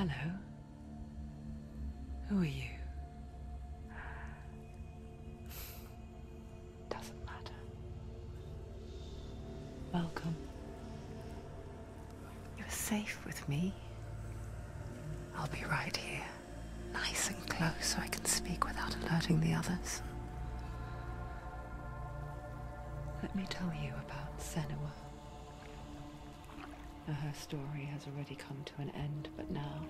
Hello. Who are you? Doesn't matter. Welcome. You're safe with me. I'll be right here, nice and close, so I can speak without alerting the others. Let me tell you about Senua her story has already come to an end, but now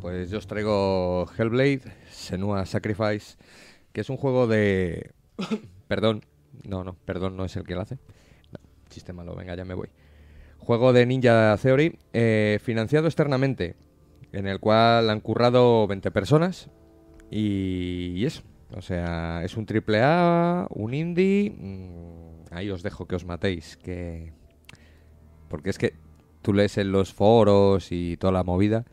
pues yo os traigo Hellblade, Senua Sacrifice, que es un juego de... perdón, no, no, perdón, no es el que lo hace. sistema chiste malo, venga, ya me voy. Juego de Ninja Theory, eh, financiado externamente, en el cual han currado 20 personas y, eso. O sea, es un triple A, un indie. Mm, ahí os dejo que os matéis, que... Porque es que tú lees en los foros y toda la movida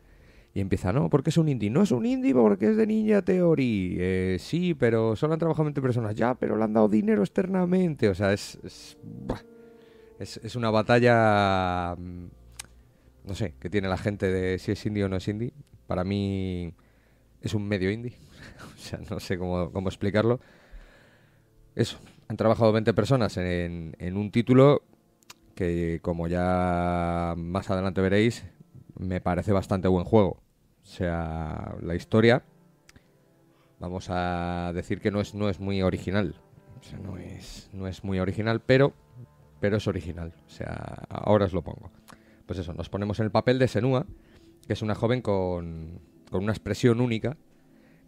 y empieza, no, porque es un indie. No es un indie porque es de Ninja Theory. Eh, sí, pero solo han trabajado 20 personas. Ya, pero le han dado dinero externamente. O sea, es, es, una batalla, mm, no sé, que tiene la gente de si es indie o no es indie. Para mí es un medio indie. o sea, no sé cómo, explicarlo. Eso, han trabajado 20 personas en, un título que, como ya más adelante veréis, me parece bastante buen juego. O sea, la historia, vamos a decir que no es, no es muy original. O sea, no es, no es muy original, pero, pero es original. O sea, ahora os lo pongo. Pues eso, nos ponemos en el papel de Senua, que es una joven con, una expresión única,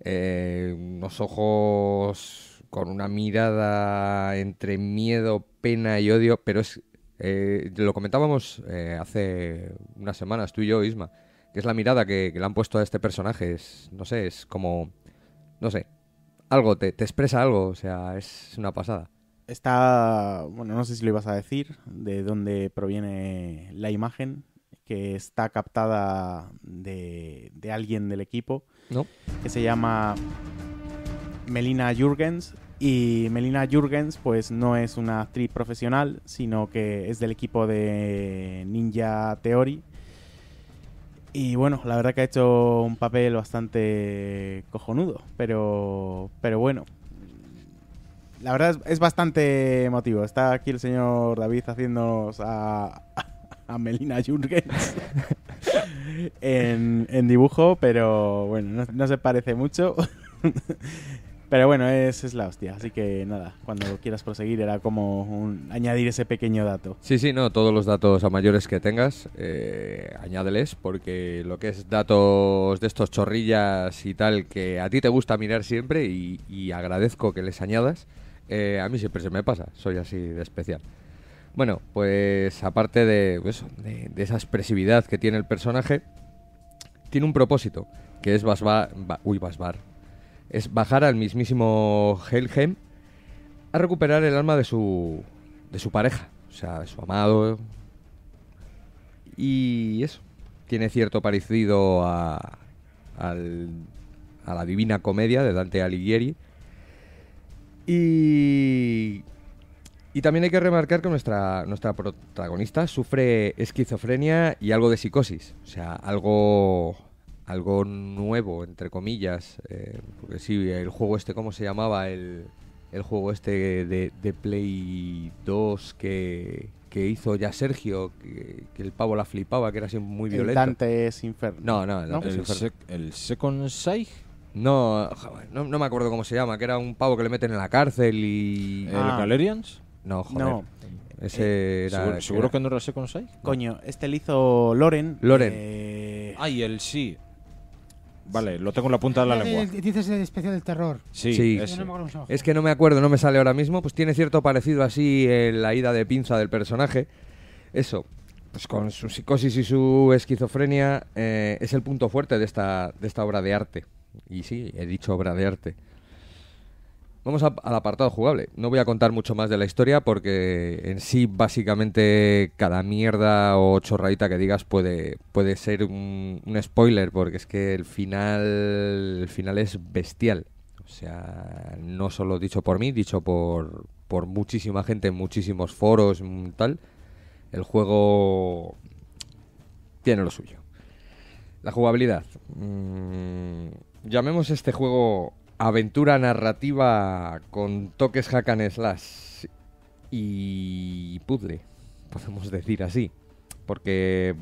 eh, unos ojos con una mirada entre miedo, pena y odio, pero es... Eh, lo comentábamos eh, hace unas semanas tú y yo, Isma que es la mirada que, le han puesto a este personaje. Es, no sé, es como. No sé. Algo, te, expresa algo, o sea, es una pasada. Está. Bueno, no sé si lo ibas a decir, de dónde proviene la imagen, que está captada de, de alguien del equipo. ¿No? Que se llama Melina Jurgens. Y Melina Jurgens, pues no es una actriz profesional, sino que es del equipo de Ninja Theory y bueno, la verdad que ha hecho un papel bastante cojonudo, pero, pero bueno. La verdad es, bastante emotivo. Está aquí el señor David haciéndonos a, Melina Jurgens en, dibujo, pero bueno, no se parece mucho. Pero bueno, es la hostia. Así que nada, cuando quieras proseguir era como un, añadir ese pequeño dato. Sí, sí, no, todos los datos a mayores que tengas, eh, añádeles, porque lo que es datos de estos chorrillas y tal que a ti te gusta mirar siempre y, agradezco que les añadas, eh, a mí siempre se me pasa, soy así de especial. Bueno, pues aparte de, esa expresividad que tiene el personaje, tiene un propósito, que es basbar, uy, basbar, es bajar al mismísimo Helheim a recuperar el alma de su, de su pareja, o sea, de su amado. Y eso, tiene cierto parecido a, a la Divina Comedia de Dante Alighieri. Y, y también hay que remarcar que nuestra, nuestra protagonista sufre esquizofrenia y algo de psicosis, o sea, algo algo nuevo, entre comillas. Eh, porque sí, el juego este, ¿cómo se llamaba? El, juego este de, Play 2 que, hizo ya Sergio, que, el pavo la flipaba, que era así muy violento. El Dante es Inferno. No, no, el, Second Sight. No, no, me acuerdo cómo se llama, que era un pavo que le meten en la cárcel y... ¿El ah. Galerians? No, joder. No. Ese eh, ¿Seguro, que, no era Second Sight? Coño, este lo hizo Loren. Loren. Eh, Ay, el sí. Vale, lo tengo en la punta de la eh, lengua. Eh, dices especial del terror. Sí, Es que no me acuerdo, no me sale ahora mismo. Pues tiene cierto parecido así en eh, la ida de pinza del personaje. Eso, pues con su psicosis y su esquizofrenia es el punto fuerte de esta, de esta obra de arte. Y sí, he dicho obra de arte. Vamos al apartado jugable. No voy a contar mucho más de la historia porque en sí básicamente cada mierda o chorradita que digas puede, puede ser un, spoiler porque es que el final, el final es bestial. O sea, no solo dicho por mí, dicho por, por muchísima gente muchísimos foros, y tal. El juego tiene lo suyo. La jugabilidad. Mm, llamemos este juego aventura narrativa con toques hack and slash y puzzle, podemos decir así, porque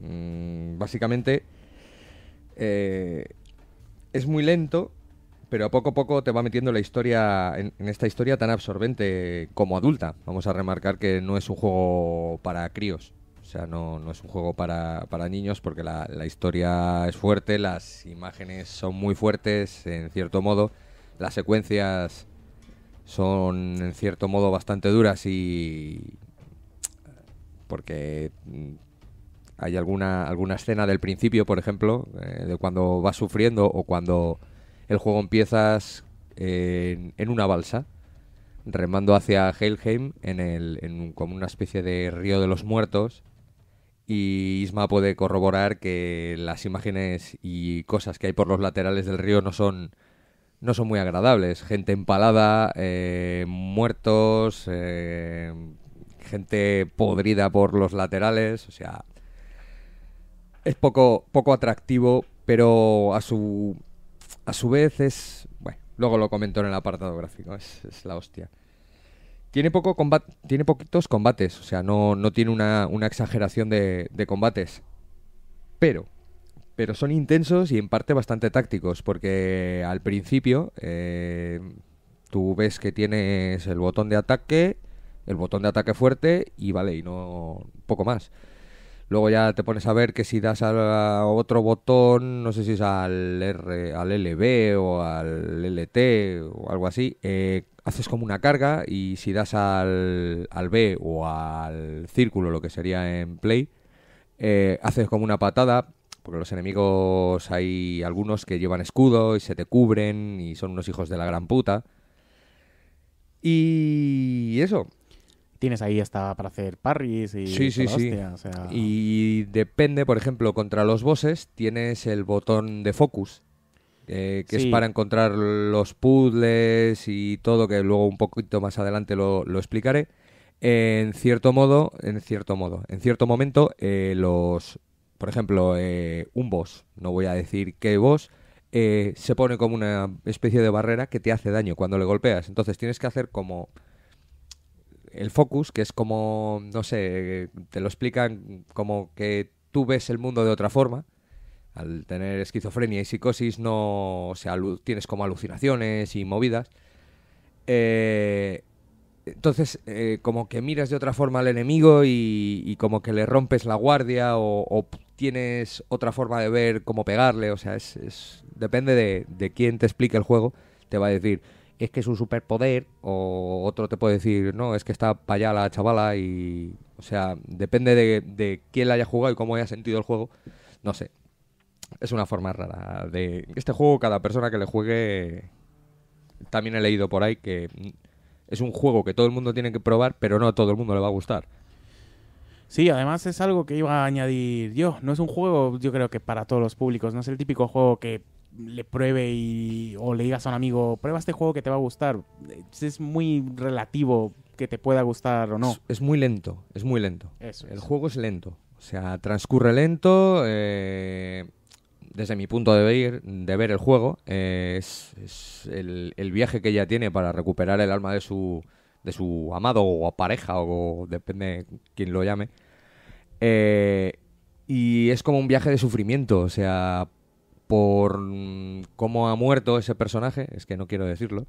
mm, básicamente eh, es muy lento, pero poco a poco te va metiendo la historia en, esta historia tan absorbente como adulta. Vamos a remarcar que no es un juego para críos. O sea, no, es un juego para, niños porque la, historia es fuerte, las imágenes son muy fuertes en cierto modo, las secuencias son en cierto modo bastante duras y... porque mm, hay alguna, escena del principio, por ejemplo, eh, de cuando vas sufriendo o cuando el juego empiezas eh, en, una balsa remando hacia Helheim en, el, en como una especie de río de los muertos y Isma puede corroborar que las imágenes y cosas que hay por los laterales del río no son no son muy agradables gente empalada eh, muertos eh, gente podrida por los laterales o sea es poco poco atractivo pero a su a su vez es bueno luego lo comento en el apartado gráfico es, es la hostia tiene, poco combate, tiene poquitos combates, o sea, no, no tiene una, una exageración de, de, combates. Pero, pero son intensos y en parte bastante tácticos, porque al principio eh, tú ves que tienes el botón de ataque, el botón de ataque fuerte y vale, y no poco más. Luego ya te pones a ver que si das a otro botón, no sé si es al R, al LB o al LT o algo así, eh, haces como una carga y si das al, B o al círculo, lo que sería en play, eh, haces como una patada, porque los enemigos hay algunos que llevan escudo y se te cubren y son unos hijos de la gran puta. Y eso, tienes ahí hasta para hacer parries y Y depende, por ejemplo, contra los bosses tienes el botón de focus. Eh, que es para encontrar los puzzles y todo, que luego un poquito más adelante lo, explicaré. en cierto modo, en cierto modo, en cierto momento, eh, los, por ejemplo, eh, un boss, no voy a decir qué boss, se pone como una especie de barrera que te hace daño cuando le golpeas. Entonces tienes que hacer como el focus, que es como, no sé, te lo explican como que tú ves el mundo de otra forma. Al tener esquizofrenia y psicosis no sea, tienes como alucinaciones y movidas. Eh, entonces, eh, como que miras de otra forma al enemigo y, como que le rompes la guardia o, tienes otra forma de ver cómo pegarle. O sea, es depende de, de quién te explique el juego. Te va a decir, es que es un superpoder, o otro te puede decir, no, es que está para allá la chavala y... O sea, depende de, de quién la haya jugado y cómo haya sentido el juego. No sé. Es una forma rara de... Este juego, cada persona que le juegue... También he leído por ahí que es un juego que todo el mundo tiene que probar, pero no a todo el mundo le va a gustar. Sí, además es algo que iba a añadir yo. No es un juego, yo creo que para todos los públicos. No es el típico juego que le pruebe y, o le digas a un amigo, prueba este juego que te va a gustar. Es muy relativo que te pueda gustar o no. Es, muy lento, es muy lento. El juego es lento, o sea, transcurre lento. Eh, desde mi punto de ver, de ver el juego, eh, es, el, viaje que ella tiene para recuperar el alma de su, de su amado o pareja, o, depende quién lo llame. Eh, y es como un viaje de sufrimiento, o sea, por mm, cómo ha muerto ese personaje, es que no quiero decirlo,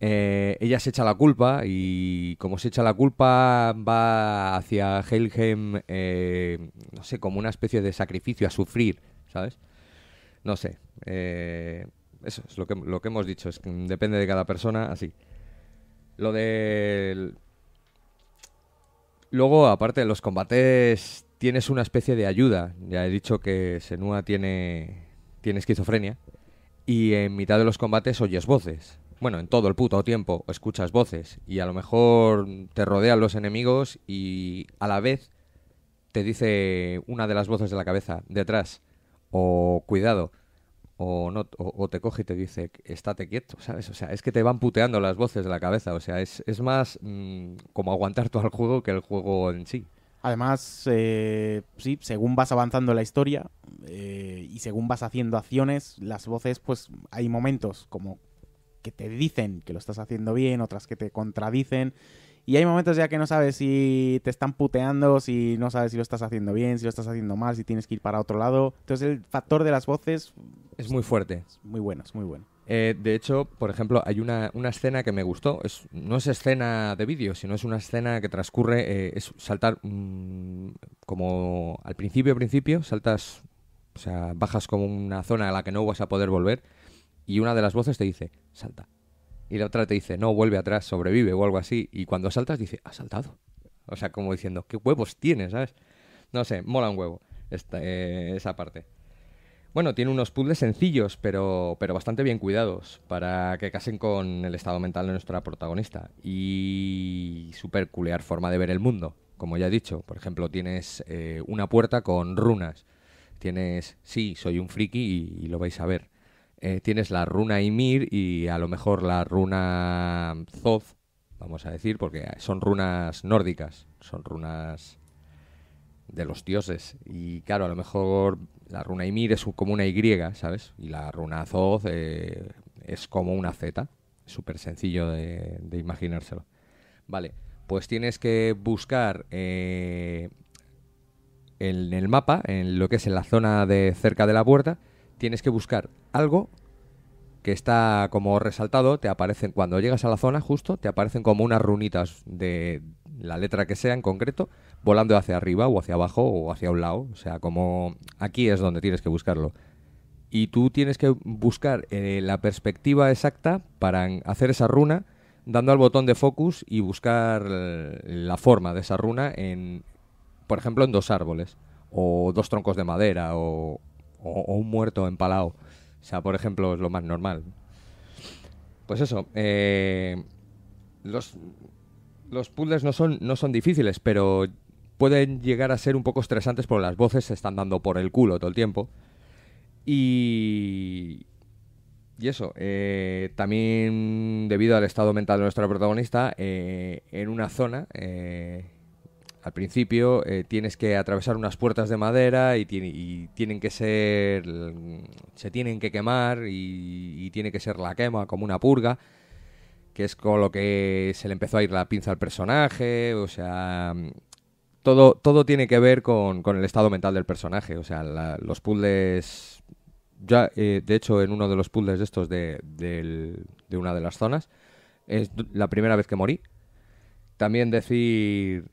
eh, ella se echa la culpa y como se echa la culpa va hacia Helheim, eh, no sé, como una especie de sacrificio a sufrir, ¿sabes? No sé. Eh, eso es lo que, lo que hemos dicho, es que depende de cada persona, así. Lo de... Luego, aparte de los combates, tienes una especie de ayuda. Ya he dicho que Senua tiene tiene esquizofrenia, y en mitad de los combates oyes voces. Bueno, en todo el puto tiempo escuchas voces y a lo mejor te rodean los enemigos y a la vez te dice una de las voces de la cabeza detrás o cuidado o no o, te coge y te dice estate quieto, ¿sabes? O sea, es que te van puteando las voces de la cabeza, o sea, es, es más mm, como aguantar todo el juego que el juego en sí. Además, eh, sí, según vas avanzando en la historia eh, y según vas haciendo acciones, las voces, pues hay momentos como que te dicen que lo estás haciendo bien, otras que te contradicen. Y hay momentos ya que no sabes si te están puteando, si no sabes si lo estás haciendo bien, si lo estás haciendo mal, si tienes que ir para otro lado. Entonces el factor de las voces... Es muy fuerte. muy bueno, es muy bueno. Eh, de hecho, por ejemplo, hay una, una escena que me gustó. no es escena de vídeo, sino es una escena que transcurre. Eh, es saltar mm, como al principio, principio, saltas. O sea, bajas como una zona a la que no vas a poder volver. Y una de las voces te dice, salta. Y la otra te dice, no, vuelve atrás, sobrevive o algo así. Y cuando saltas, dice, ha saltado. O sea, como diciendo, ¿qué huevos tienes, sabes? No sé, mola un huevo esta, eh, esa parte. Bueno, tiene unos puzzles sencillos, pero, pero bastante bien cuidados, para que casen con el estado mental de nuestra protagonista. Y su peculiar forma de ver el mundo, como ya he dicho. Por ejemplo, tienes eh, una puerta con runas. Tienes, sí, soy un friki y, lo vais a ver. Eh, tienes la runa Ymir y a lo mejor la runa Zoth, vamos a decir, porque son runas nórdicas, son runas de los dioses. Y claro, a lo mejor la runa Ymir es como una Y, ¿sabes? Y la runa Azoth eh, es como una Z. Súper sencillo de, imaginárselo. Vale, pues tienes que buscar eh, en el mapa, en lo que es en la zona de cerca de la puerta, tienes que buscar algo que está como resaltado, te aparecen, cuando llegas a la zona justo, te aparecen como unas runitas de la letra que sea en concreto, volando hacia arriba o hacia abajo o hacia un lado. O sea, como aquí es donde tienes que buscarlo. Y tú tienes que buscar eh, la perspectiva exacta para hacer esa runa dando al botón de focus y buscar la forma de esa runa en, por ejemplo, en dos árboles o dos troncos de madera o, o, un muerto empalado. O sea, por ejemplo, es lo más normal. Pues eso, eh, los, los puzzles no son, no son difíciles, pero pueden llegar a ser un poco estresantes porque las voces se están dando por el culo todo el tiempo. Y, y eso, eh, también debido al estado mental de nuestra protagonista, eh, en una zona, eh, al principio, tienes que atravesar unas puertas de madera y, tienen que ser, se tienen que quemar y, y tiene que ser la quema como una purga que es con lo que se le empezó a ir la pinza al personaje, o sea, todo, tiene que ver con, el estado mental del personaje. O sea, los puzzles. Ya, eh, de hecho, en uno de los puzzles estos de, estos de una de las zonas, es la primera vez que morí. También decir.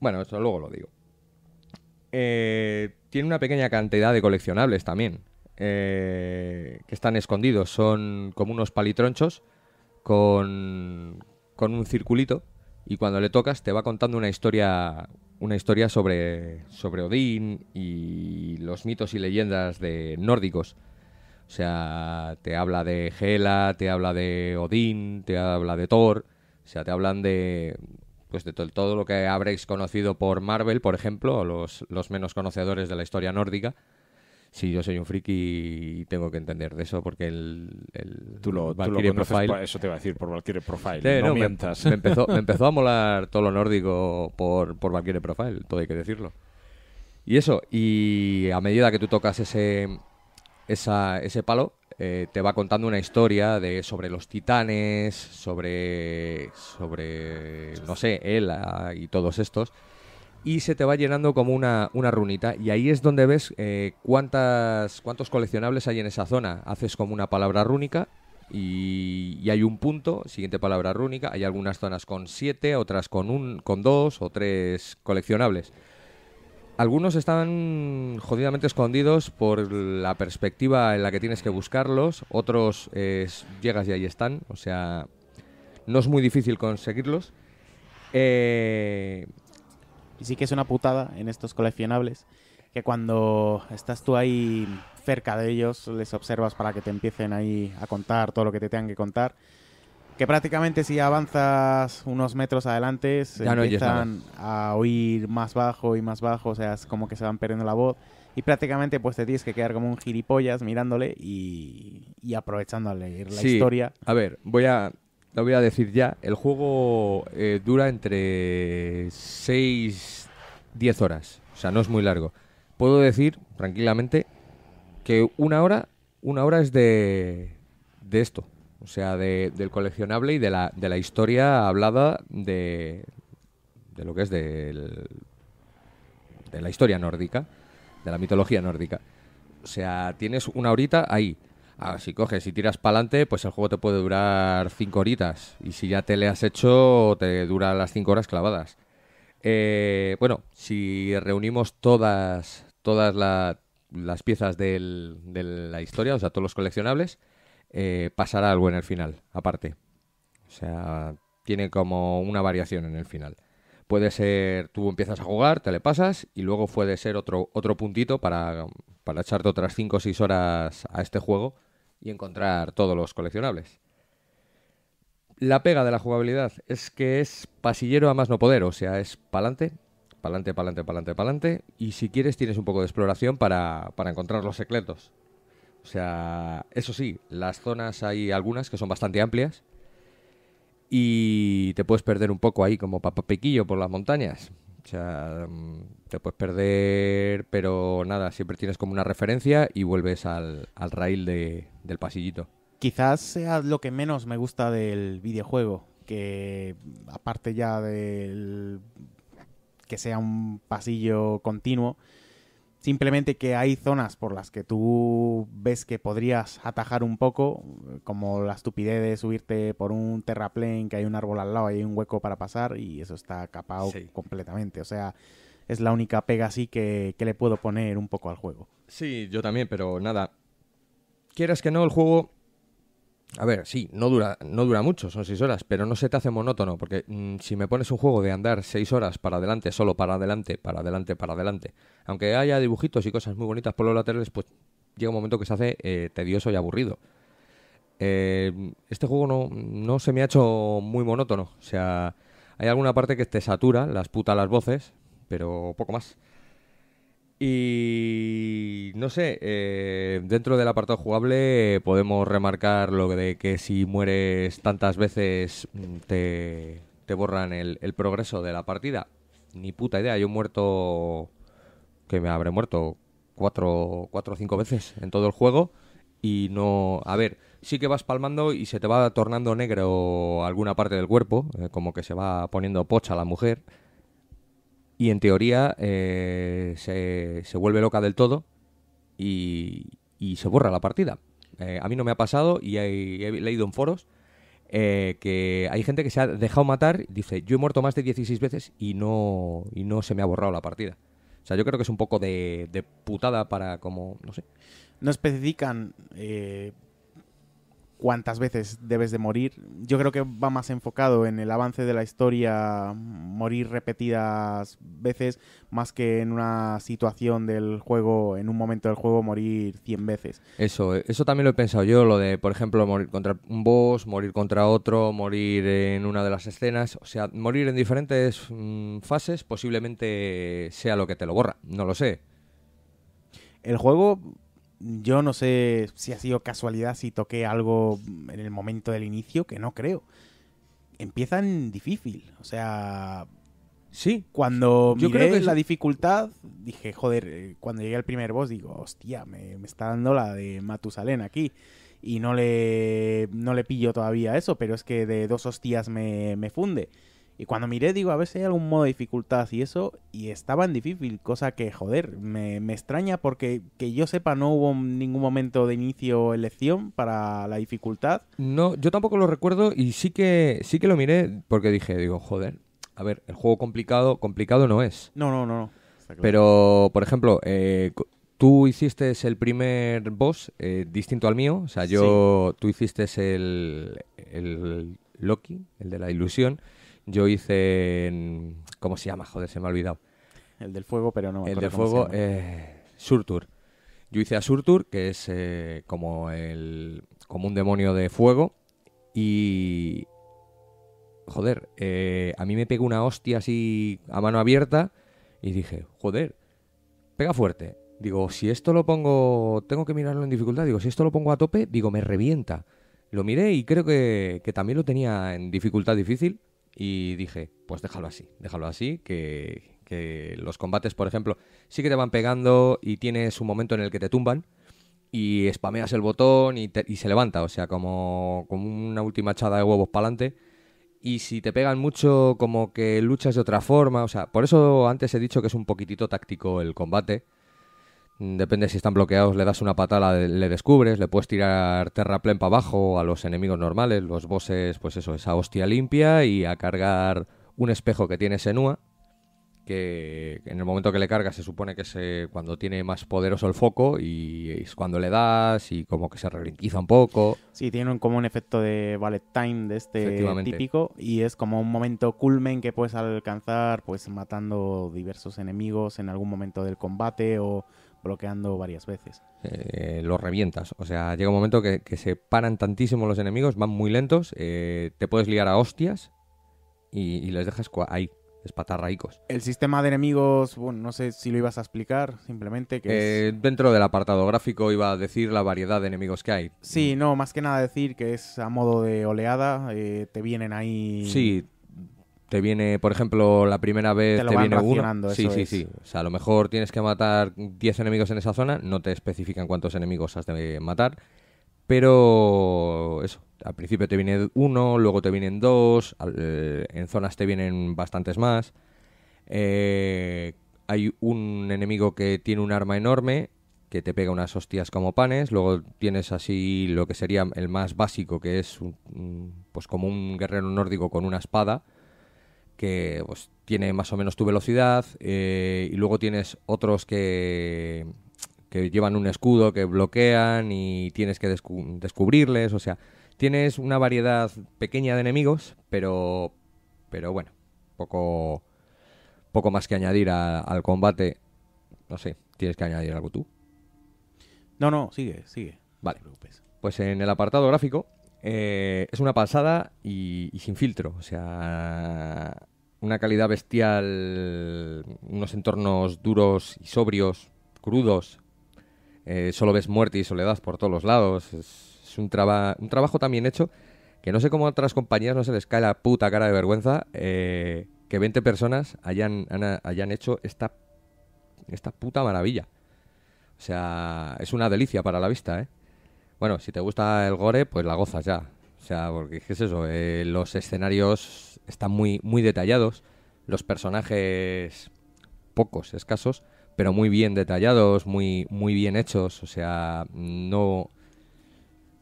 Bueno, eso luego lo digo. Eh, tiene una pequeña cantidad de coleccionables también. Eh, que están escondidos. Son como unos palitronchos con, con un circulito y cuando le tocas te va contando una historia una historia sobre, sobre Odín y los mitos y leyendas de nórdicos. O sea, te habla de Hela, te habla de Odín, te habla de Thor, o sea, te hablan de pues de todo lo que habréis conocido por Marvel, por ejemplo, los, los menos conocedores de la historia nórdica si yo soy un friki y tengo que entender de eso, porque el, Profile... eso te va a decir, por Valkyrie Profile, no, mientas. Me, empezó, me, empezó, a molar todo lo nórdico por, por Valkyrie Profile, todo hay que decirlo. Y eso, y a medida que tú tocas ese, esa, ese palo, eh, te va contando una historia de sobre los titanes, sobre, sobre no sé, él y todos estos y se te va llenando como una, runita. Y ahí es donde ves eh, cuántas, cuántos coleccionables hay en esa zona. Haces como una palabra rúnica y, y, hay un punto, siguiente palabra rúnica. Hay algunas zonas con siete, otras con, un, con dos o tres coleccionables. Algunos están jodidamente escondidos por la perspectiva en la que tienes que buscarlos, otros eh, llegas y ahí están, o sea, no es muy difícil conseguirlos. Eh, y sí que es una putada en estos coleccionables que cuando estás tú ahí cerca de ellos, les observas para que te empiecen ahí a contar todo lo que te tengan que contar. Que prácticamente si avanzas unos metros adelante, se empiezan a oír más bajo y más bajo, o sea, es como que se van perdiendo la voz. Y prácticamente pues te tienes que quedar como un gilipollas mirándole y, y aprovechando a leer la historia. A ver, voy a lo voy a decir ya. El juego eh, dura entre 6, 10 horas. O sea, no es muy largo. Puedo decir tranquilamente que una hora, una hora es de, de esto. O sea, del coleccionable y de la, de la historia hablada de, de lo que es de la historia nórdica, de la mitología nórdica. O sea, tienes una horita ahí si coges y tiras para adelante, pues el juego te puede durar cinco horitas. Y si ya te le has hecho, te dura las cinco horas clavadas. Eh, bueno, si reunimos todas, todas las piezas de la historia, o sea, todos los coleccionables, eh, pasará algo en el final, aparte. O sea, tiene como una variación en el final. Puede ser, tú empiezas a jugar, te le pasas, y luego puede ser otro, otro puntito para, para echarte otras cinco o seis horas a este juego y encontrar todos los coleccionables. La pega de la jugabilidad es que es pasillero a más no poder, o sea, es pa'lante, pa'lante, pa'lante, pa'lante, pa'lante, y si quieres tienes un poco de exploración para, para encontrar los secretos. O sea, eso sí, las zonas hay algunas que son bastante amplias y te puedes perder un poco ahí como papapequillo por las montañas. O mm, te puedes perder, pero nada, siempre tienes como una referencia y vuelves al, al rail de, del pasillito. Quizás sea lo que menos me gusta del videojuego, que aparte ya del que sea un pasillo continuo, Simplemente que hay zonas por las que tú ves que podrías atajar un poco, como la estupidez de subirte por un terraplén que hay un árbol al lado, hay un hueco para pasar y eso está capado completamente. O sea, es la única pega así que, que le puedo poner un poco al juego. Sí, yo también, pero nada. Quieras que no, el juego a ver, sí, no dura, no dura mucho, son seis horas, pero no se te hace monótono, porque mm, si me pones un juego de andar seis horas para adelante, solo para adelante, para adelante, para adelante, aunque haya dibujitos y cosas muy bonitas por los laterales, pues llega un momento que se hace eh, tedioso y aburrido. Eh, este juego no, no se me ha hecho muy monótono, o sea, hay alguna parte que te satura, las putas las voces, pero poco más. Y no sé, eh, dentro del apartado jugable podemos remarcar lo de que si mueres tantas veces mm, te, borran el, progreso de la partida. Ni puta idea, yo he muerto, que me habré muerto cuatro, cuatro o cinco veces en todo el juego y no... A ver, sí que vas palmando y se te va tornando negro alguna parte del cuerpo, eh, como que se va poniendo pocha la mujer y en teoría eh, se, vuelve loca del todo y, se borra la partida. Eh, a mí no me ha pasado y he, leído en foros eh, que hay gente que se ha dejado matar, dice, yo he muerto más de 16 veces y no, y no se me ha borrado la partida. O sea, yo creo que es un poco de, de putada para como, no sé. No especifican cuántas veces debes de morir. Yo creo que va más enfocado en el avance de la historia, morir repetidas veces, más que en una situación del juego, en un momento del juego, morir 100 veces. Eso, eh, eso también lo he pensado yo, lo de, por ejemplo, morir contra un boss, morir contra otro, morir en una de las escenas, o sea, morir en diferentes mm, fases posiblemente sea lo que te lo borra, no lo sé. El juego yo no sé si ha sido casualidad, si toqué algo en el momento del inicio, que no creo. Empiezan difícil, o sea... Sí. Cuando yo creo que la dificultad, dije, joder, eh, cuando llegué al primer boss, digo, hostia, me, me está dando la de Matusalén aquí y no le, no le pillo todavía eso, pero es que de dos hostias me, me funde. Y cuando miré, digo, a ver si hay algún modo de dificultad y eso, y estaba en difícil, cosa que, joder, me, extraña porque que yo sepa no hubo ningún momento de inicio elección para la dificultad. No, yo tampoco lo recuerdo y sí que, sí que lo miré porque dije, digo, joder, a ver, el juego complicado, complicado no es. No, no, no. no Pero, por ejemplo, eh, tú hiciste el primer boss eh, distinto al mío. O sea, yo, tú hiciste el, el Loki, el de la ilusión yo hice, ¿cómo se llama? Joder, se me ha olvidado. El del fuego, pero no. el del fuego, eh, Surtur. Yo hice a Surtur, que es eh, como, el, como un demonio de fuego. Y... Joder, eh, a mí me pegó una hostia así a mano abierta y dije, joder, pega fuerte. Digo, si esto lo pongo, tengo que mirarlo en dificultad. Digo, si esto lo pongo a tope, digo, me revienta. Lo miré y creo que también lo tenía en dificultad difícil y dije, pues déjalo así, déjalo así, que, los combates, por ejemplo, sí que te van pegando y tienes un momento en el que te tumban y spameas el botón y, se levanta, o sea, como, como una última echada de huevos para adelante. Y si te pegan mucho, como que luchas de otra forma, o sea, por eso antes he dicho que es un poquitito táctico el combate Mm, depende si están bloqueados, le das una patada, le descubres, le puedes tirar terraplén para abajo a los enemigos normales, los bosses, pues eso, esa hostia limpia y a cargar un espejo que tiene Senua, que en el momento que le cargas se supone que es eh, cuando tiene más poderoso el foco y es cuando le das y como que se relinquiza un poco. Sí, tiene como un efecto de valet time de este típico y es como un momento culmen que puedes alcanzar pues matando diversos enemigos en algún momento del combate o bloqueando varias veces. Eh, los revientas, o sea, llega un momento que, se paran tantísimo los enemigos, van muy lentos, eh, te puedes liar a hostias y, les dejas ahí, espatarraicos. El sistema de enemigos, bueno, no sé si lo ibas a explicar, simplemente que eh, Dentro del apartado gráfico iba a decir la variedad de enemigos que hay. Sí, no, más que nada decir que es a modo de oleada, eh, te vienen ahí... Sí, te viene, por ejemplo, la primera vez te, viene uno. Sí, sí, sí. O sea, a lo mejor tienes que matar 10 enemigos en esa zona, no te especifican cuántos enemigos has de matar, pero eso, al principio te viene uno, luego te vienen dos, eh, en zonas te vienen bastantes más. Eh, hay un enemigo que tiene un arma enorme que te pega unas hostias como panes, luego tienes así lo que sería el más básico, que es pues como un guerrero nórdico con una espada, que pues, tiene más o menos tu velocidad eh, y luego tienes otros que, llevan un escudo, que bloquean y tienes que descubrirles, o sea, tienes una variedad pequeña de enemigos, pero, pero bueno, poco, poco más que añadir al combate. No sé, ¿tienes que añadir algo tú? No, no, sigue, sigue. Vale. pues en el apartado gráfico eh, es una pasada y, sin filtro. O sea, una calidad bestial, unos entornos duros y sobrios, crudos. Eh, solo ves muerte y soledad por todos los lados. Es, un, trabajo también hecho que no sé cómo otras compañías no se les cae la puta cara de vergüenza eh, que 20 personas hayan, hayan hecho esta, esta puta maravilla. O sea, es una delicia para la vista, ¿eh? Bueno, si te gusta el gore, pues la gozas ya. O sea, porque es eso? Eh, los escenarios están muy, muy detallados, los personajes pocos, escasos, pero muy bien detallados, muy, muy bien hechos, o sea, no,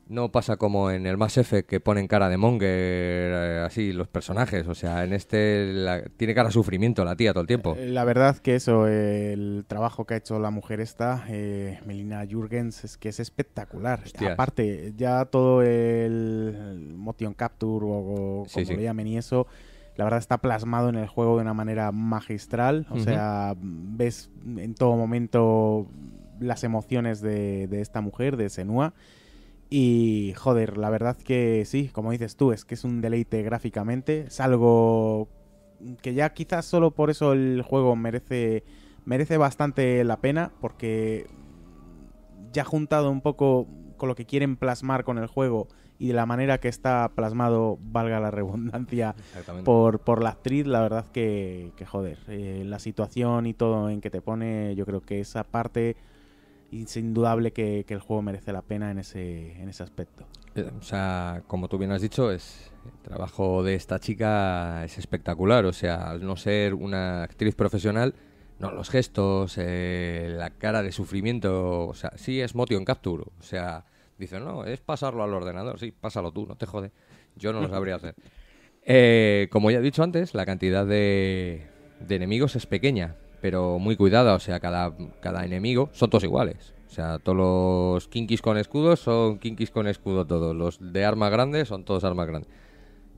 no pasa como en el Mass Effect que ponen cara de monger, eh, así los personajes. O sea, en este tiene cara de sufrimiento la tía todo el tiempo. Eh, la verdad que eso, el trabajo que ha hecho la mujer esta, eh, Melina Jurgens, es que es espectacular. Aparte, ya todo el motion capture o, como lo llamen y eso la verdad está plasmado en el juego de una manera magistral. O sea, ves en todo momento las emociones de, de, esta mujer, de Senua. Y joder, la verdad que sí, como dices tú, es que es un deleite gráficamente. Es algo que ya quizás solo por eso el juego merece, merece bastante la pena, porque ya juntado un poco con lo que quieren plasmar con el juego y de la manera que está plasmado, valga la redundancia, por, por la actriz, la verdad que, joder, eh, la situación y todo en que te pone, yo creo que esa parte y es indudable que, el juego merece la pena en ese, en ese aspecto. Eh, o sea, como tú bien has dicho, es, el trabajo de esta chica es espectacular. O sea, al no ser una actriz profesional, no, los gestos, eh, la cara de sufrimiento, o sea, sí es motion capture. O sea, dice, no, es pasarlo al ordenador, sí, pásalo tú, no te jode. Yo no lo sabría hacer. Eh, como ya he dicho antes, la cantidad de enemigos es pequeña pero muy cuidada, o sea, cada, cada enemigo son todos iguales. O sea, todos los kinkis con escudos son kinkis con escudo todos. Los de armas grandes son todos armas grandes.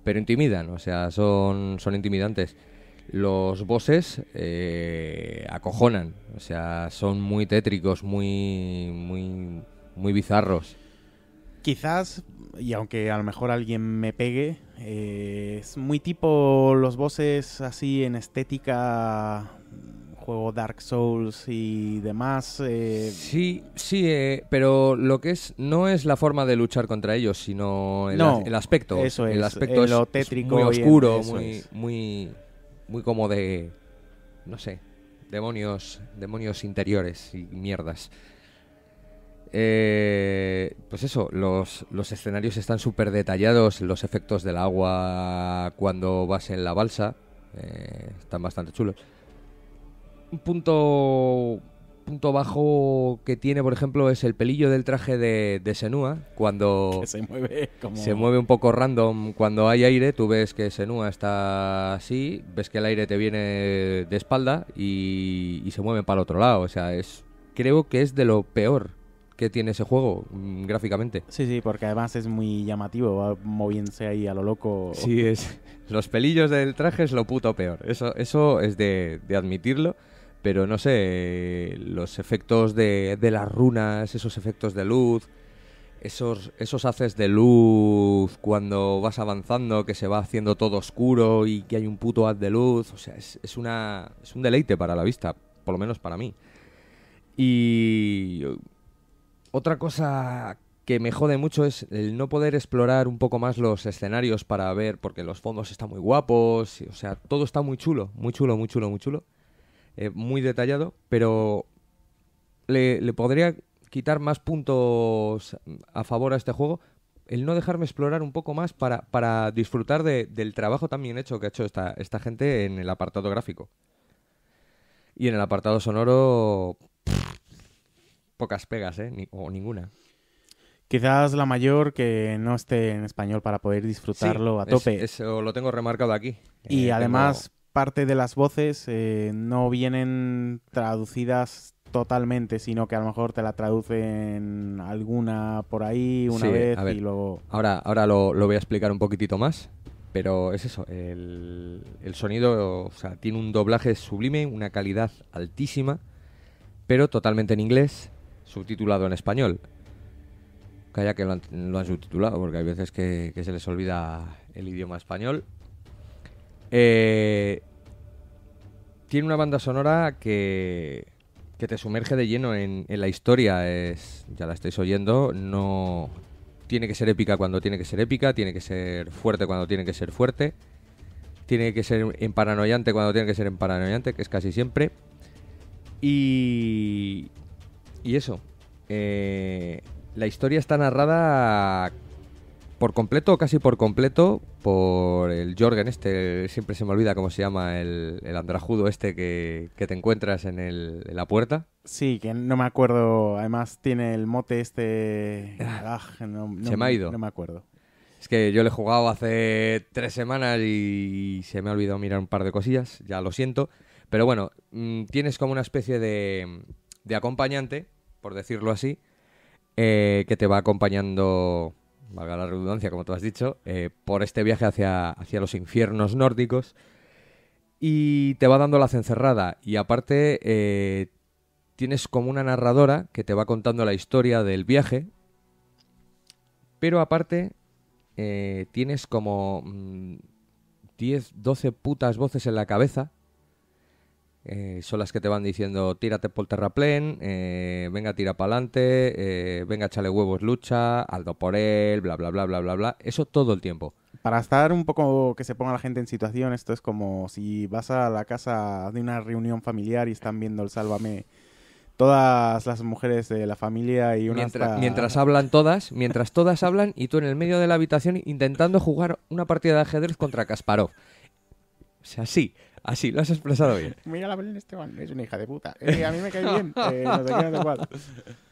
Pero intimidan, o sea, son, son intimidantes. Los bosses eh, acojonan, o sea, son muy tétricos, muy, muy, muy bizarros. Quizás, y aunque a lo mejor alguien me pegue, eh, es muy tipo los bosses así en estética Dark Souls y demás. Eh, sí, sí, eh, pero lo que es no es la forma de luchar contra ellos, sino el, aspecto. El aspecto es, muy oscuro, muy, muy, muy como de, no sé, demonios, demonios interiores y mierdas. Eh, pues eso, los, escenarios están súper detallados, los efectos del agua cuando vas en la balsa están bastante chulos un punto punto bajo que tiene, por ejemplo, es el pelillo del traje de, de Senua. Cuando se, mueve un poco random cuando hay aire, tú ves que Senua está así, ves que el aire te viene de espalda y, se mueve para el otro lado. O sea, es creo que es de lo peor que tiene ese juego mm, gráficamente. Sí, sí, porque además es muy llamativo, va moviéndose ahí a lo loco. Sí, es. Los pelillos del traje es lo puto peor. Eso, eso es de admitirlo pero no sé, los efectos de, de las runas, esos efectos de luz, esos, esos haces de luz cuando vas avanzando, que se va haciendo todo oscuro y que hay un puto haz de luz, o sea, es, es, una, es un deleite para la vista, por lo menos para mí. Y otra cosa que me jode mucho es el no poder explorar un poco más los escenarios para ver, porque los fondos están muy guapos, o sea, todo está muy chulo, muy chulo, muy chulo, muy chulo. Eh, muy detallado, pero le, podría quitar más puntos a favor a este juego el no dejarme explorar un poco más para, disfrutar del trabajo también hecho que ha hecho esta, esta gente en el apartado gráfico. Y en el apartado sonoro, pocas pegas, ¿eh? o ninguna. Quizás la mayor que no esté en español para poder disfrutarlo a tope. eso lo tengo remarcado aquí. Y eh, además, parte de las voces eh, no vienen traducidas totalmente, sino que a lo mejor te la traducen alguna por ahí una vez y luego... Ahora, ahora lo, voy a explicar un poquitito más, pero es eso, el, sonido o sea, tiene un doblaje sublime, una calidad altísima, pero totalmente en inglés, subtitulado en español. Calla que lo han, subtitulado, porque hay veces que, que se les olvida el idioma español eh, tiene una banda sonora que, que te sumerge de lleno en, la historia. Es, ya la estáis oyendo. No tiene que ser épica cuando tiene que ser épica. Tiene que ser fuerte cuando tiene que ser fuerte. Tiene que ser emparanoyante cuando tiene que ser emparanoyante, que es casi siempre. Y, y eso. Eh, la historia está narrada por completo, casi por completo, por el Jorgen este, siempre se me olvida cómo se llama, el, andrajudo este que, te encuentras en, el, la puerta. Sí, que no me acuerdo, además tiene el mote este... Ah, ah, se me ha ido. No me acuerdo. Es que yo le he jugado hace tres semanas y se me ha olvidado mirar un par de cosillas, ya lo siento. Pero bueno, mm, tienes como una especie de, de acompañante, por decirlo así, eh, que te va acompañando valga la redundancia, como tú has dicho, eh, por este viaje hacia, hacia los infiernos nórdicos y te va dando la cencerrada. Y aparte, eh, tienes como una narradora que te va contando la historia del viaje, pero aparte, eh, tienes como 10, mm, 12 putas voces en la cabeza eh, son las que te van diciendo tírate por terraplén, eh, venga tira para adelante, eh, venga chale huevos lucha, aldo por él, bla bla bla bla bla bla, eso todo el tiempo. Para estar un poco que se ponga la gente en situación, esto es como si vas a la casa de una reunión familiar y están viendo el sálvame todas las mujeres de la familia y una mientras, mientras hablan todas, mientras todas hablan y tú en el medio de la habitación intentando jugar una partida de ajedrez contra Kasparov. O sea, sí. Así, lo has expresado bien. Mira la Belén Esteban, es una hija de puta. Eh, a mí me cae bien. Eh, no te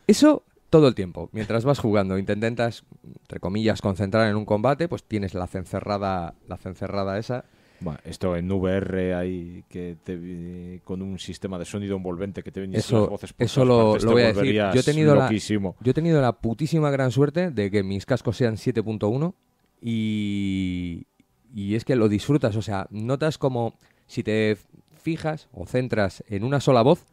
Eso todo el tiempo. Mientras vas jugando, intentas, entre comillas, concentrar en un combate, pues tienes la cencerrada, la cencerrada esa. Bueno, esto en VR hay que con un sistema de sonido envolvente que te venís eso, las voces por Eso lo, voy a decir. Yo he, tenido la, yo he tenido la putísima gran suerte de que mis cascos sean 7.1 y, y es que lo disfrutas. O sea, notas como si te fijas o centras en una sola voz,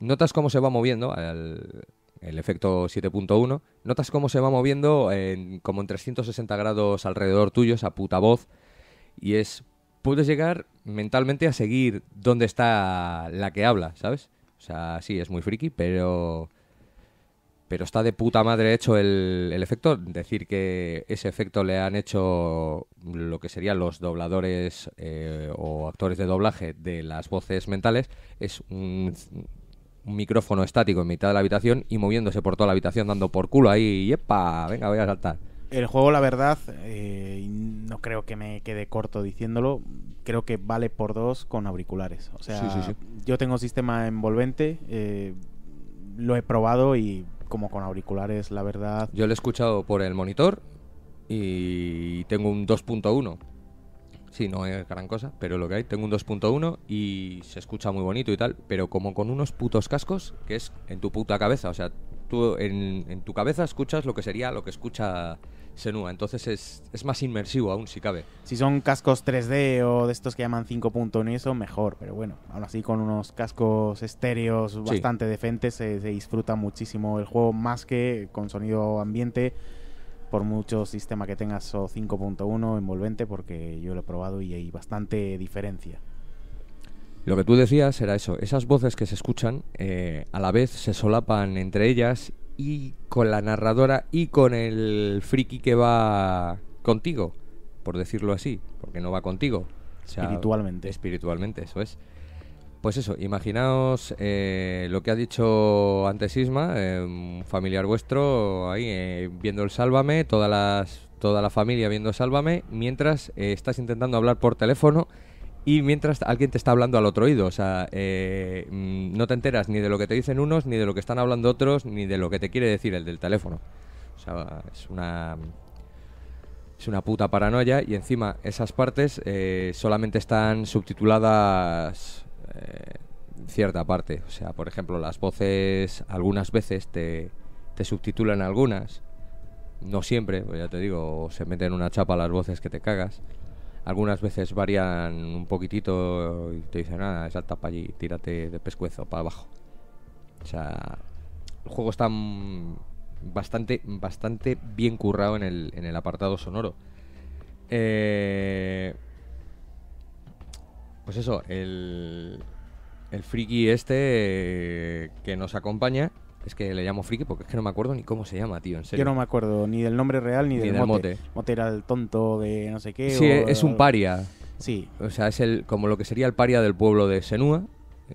notas cómo se va moviendo el, el efecto 7.1, notas cómo se va moviendo en, como en 360 grados alrededor tuyo esa puta voz y es puedes llegar mentalmente a seguir dónde está la que habla, ¿sabes? O sea, sí, es muy friki, pero pero está de puta madre hecho el, efecto. Decir que ese efecto le han hecho lo que serían los dobladores eh, o actores de doblaje de las voces mentales. Es un, micrófono estático en mitad de la habitación y moviéndose por toda la habitación, dando por culo ahí. Y ¡epa! Venga, voy a saltar. El juego, la verdad, eh, no creo que me quede corto diciéndolo. Creo que vale por dos con auriculares. O sea, yo tengo sistema envolvente, eh, lo he probado y como con auriculares, la verdad. Yo lo he escuchado por el monitor y tengo un 2.1. Sí, no es gran cosa, pero lo que hay, tengo un 2.1 y se escucha muy bonito y tal, pero como con unos putos cascos que es en tu puta cabeza, o sea, tú en, en tu cabeza escuchas lo que sería lo que escucha Senua. Entonces es, más inmersivo aún, si cabe. Si son cascos 3D o de estos que llaman 5.1 y eso, mejor. Pero bueno, aún así con unos cascos estéreos bastante decentes se, se disfruta muchísimo el juego, más que con sonido ambiente por mucho sistema que tengas o 5.1 envolvente, porque yo lo he probado y hay bastante diferencia. Lo que tú decías era eso, esas voces que se escuchan eh, a la vez se solapan entre ellas y con la narradora y con el friki que va contigo, por decirlo así, porque no va contigo. espiritualmente. Espiritualmente, eso es. Pues eso, imaginaos eh, lo que ha dicho antes Isma, eh, un familiar vuestro ahí eh, viendo el Sálvame, todas las, toda la familia viendo Sálvame, mientras estás intentando hablar por teléfono y mientras alguien te está hablando al otro oído. O sea, eh, mm, no te enteras ni de lo que te dicen unos, ni de lo que están hablando otros, ni de lo que te quiere decir el del teléfono. O sea, es una. Es una puta paranoia y encima esas partes eh, solamente están subtituladas eh, cierta parte. O sea, por ejemplo, las voces algunas veces te, te subtitulan algunas. No siempre, pues ya te digo, se meten una chapa las voces que te cagas algunas veces varían un poquitito y te dicen, nada, ah, esa tapa para allí, tírate de pescuezo para abajo. O sea, el juego está bastante, bastante bien currado en el, apartado sonoro. Eh, pues eso, el, el friki este eh, que nos acompaña es que le llamo friki porque es que no me acuerdo ni cómo se llama, tío, en serio. Yo no me acuerdo ni del nombre real ni, del, mote. mote. era el tonto de no sé qué. Sí, es un paria. Sí. O sea, es el como lo que sería el paria del pueblo de Senúa.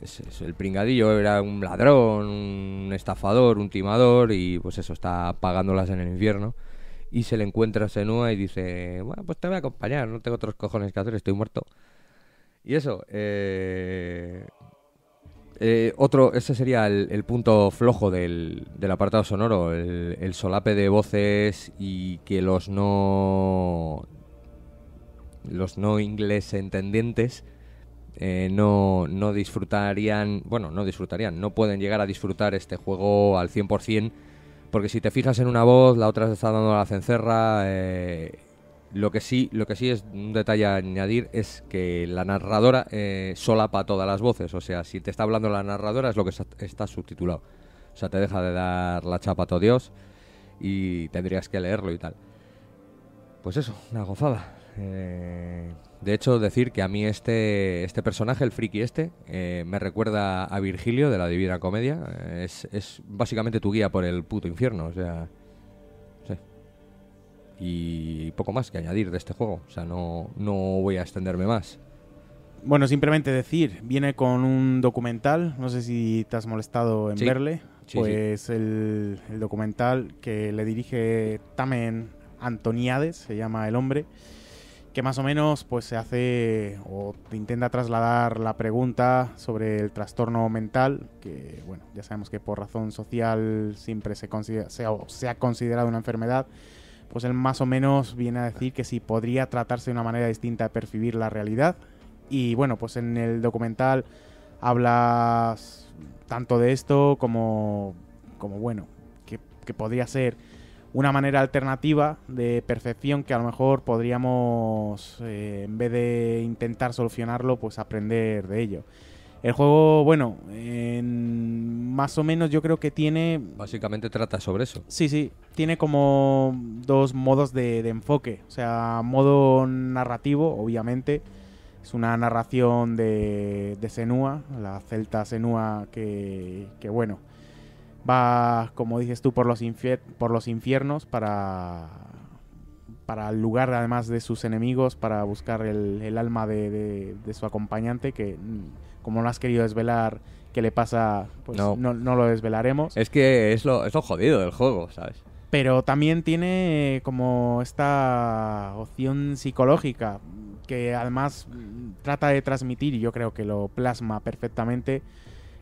Es, el pringadillo era un ladrón, un estafador, un timador y pues eso, está pagándolas en el infierno. Y se le encuentra a Senúa y dice, bueno, pues te voy a acompañar, no tengo otros cojones que hacer, estoy muerto. Y eso, eh... Eh, otro, ese sería el, punto flojo del, apartado sonoro, el, solape de voces y que los no los no inglés entendientes eh, no, disfrutarían, bueno, no disfrutarían, no pueden llegar a disfrutar este juego al 100%, porque si te fijas en una voz, la otra se está dando la cencerra, eh, lo que sí, lo que sí es un detalle a añadir es que la narradora eh, solapa todas las voces. O sea, si te está hablando la narradora es lo que está subtitulado. O sea, te deja de dar la chapa a todo Dios y tendrías que leerlo y tal. Pues eso, una gozada. Eh, de hecho, decir que a mí este, este personaje, el friki este, eh, me recuerda a Virgilio de la Divina Comedia. Eh, es, es básicamente tu guía por el puto infierno. O sea, y poco más que añadir de este juego. O sea, no, no voy a extenderme más. Bueno, simplemente decir, viene con un documental, no sé si te has molestado en verle, pues El, documental que le dirige Tamen Antoniades, se llama El Hombre, que más o menos pues se hace o intenta trasladar la pregunta sobre el trastorno mental, que bueno, ya sabemos que por razón social siempre se, considera, se ha considerado una enfermedad, pues él más o menos viene a decir que sí podría tratarse de una manera distinta de percibir la realidad. Y bueno, pues en el documental hablas tanto de esto como, bueno, que, podría ser una manera alternativa de percepción que a lo mejor podríamos, eh, en vez de intentar solucionarlo, pues aprender de ello. El juego, bueno, más o menos yo creo que tiene... Básicamente trata sobre eso. Sí, sí, tiene como dos modos de, enfoque. O sea, modo narrativo, obviamente. Es una narración de, de Senua, la celta Senua que, que bueno, va, como dices tú, por los, infier por los infiernos para, para el lugar además de sus enemigos, para buscar el, alma de, de, de su acompañante que como no has querido desvelar qué le pasa, pues no. No, lo desvelaremos. Es que es lo, es lo jodido del juego, ¿sabes? Pero también tiene como esta opción psicológica que además trata de transmitir, y yo creo que lo plasma perfectamente,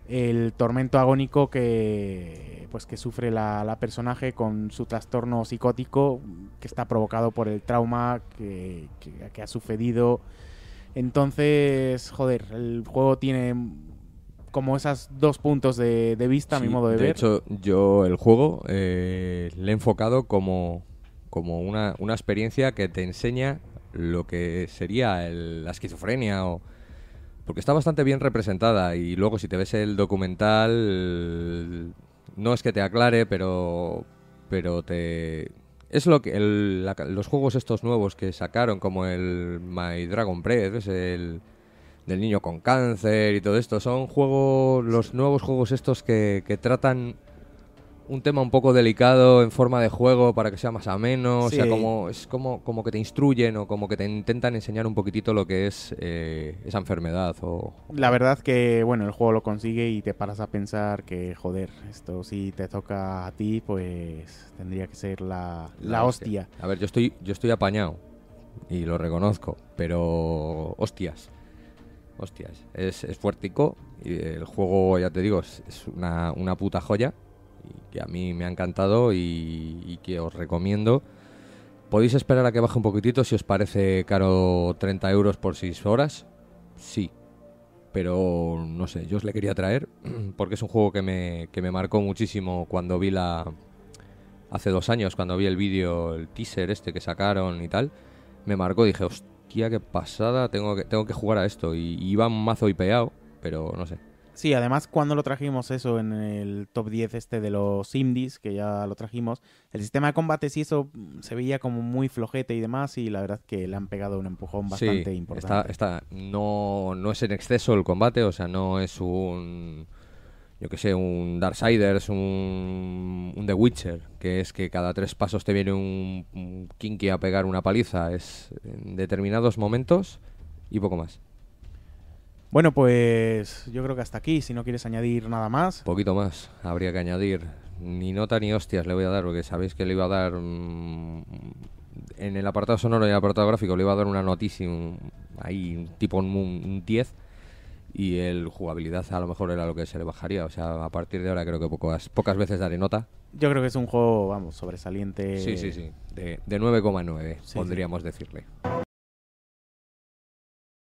el tormento agónico que, pues, que sufre la, la personaje con su trastorno psicótico que está provocado por el trauma que, que, que ha sucedido entonces, joder, el juego tiene como esos dos puntos de, vista, a mi modo de, ver. De hecho, yo el juego eh, le he enfocado como, como una, experiencia que te enseña lo que sería la esquizofrenia o... Porque está bastante bien representada y luego si te ves el documental, no es que te aclare, pero, pero te, es lo que los juegos estos nuevos que sacaron, como el My Dragon Breath, el del niño con cáncer y todo esto, son juegos, los nuevos juegos estos que, que tratan un tema un poco delicado en forma de juego para que sea más ameno, o sea, como, es como, como que te instruyen o como que te intentan enseñar un poquitito lo que es eh, esa enfermedad. O... La verdad que, bueno, el juego lo consigue y te paras a pensar que, joder, esto si te toca a ti, pues tendría que ser la, hostia. A ver, yo estoy, yo estoy apañado y lo reconozco, pero hostias. Hostias, es, es fuertico y el juego, ya te digo, es, una, una puta joya que a mí me ha encantado y, que os recomiendo. ¿Podéis esperar a que baje un poquitito si os parece caro 30 euros por 6 horas? Sí, pero no sé, yo os le quería traer porque es un juego que me, marcó muchísimo cuando vi la... Hace dos años, cuando vi el vídeo, el teaser este que sacaron y tal, me marcó, y dije, hostia, qué pasada, tengo que, tengo que jugar a esto. Y, iba un mazo peado pero no sé, Sí, además cuando lo trajimos eso en el top 10 este de los indies, que ya lo trajimos, el sistema de combate sí eso mm, se veía como muy flojete y demás y la verdad que le han pegado un empujón bastante importante. Está, No, no es en exceso el combate, o sea, no es un, yo qué sé, un Darksiders, un, un The Witcher, que es que cada tres pasos te viene un kinky a pegar una paliza, es en determinados momentos y poco más. Bueno, pues yo creo que hasta aquí, si no quieres añadir nada más. Poquito más, habría que añadir. Ni nota ni hostias le voy a dar, porque sabéis que le iba a dar... en el apartado sonoro y el apartado gráfico le iba a dar una notísima ahí tipo un 10, y el jugabilidad a lo mejor era lo que se le bajaría. O sea, a partir de ahora creo que pocas, pocas veces daré nota. Yo creo que es un juego, vamos, sobresaliente. Sí, sí, sí, de, de 9,9 podríamos decirle.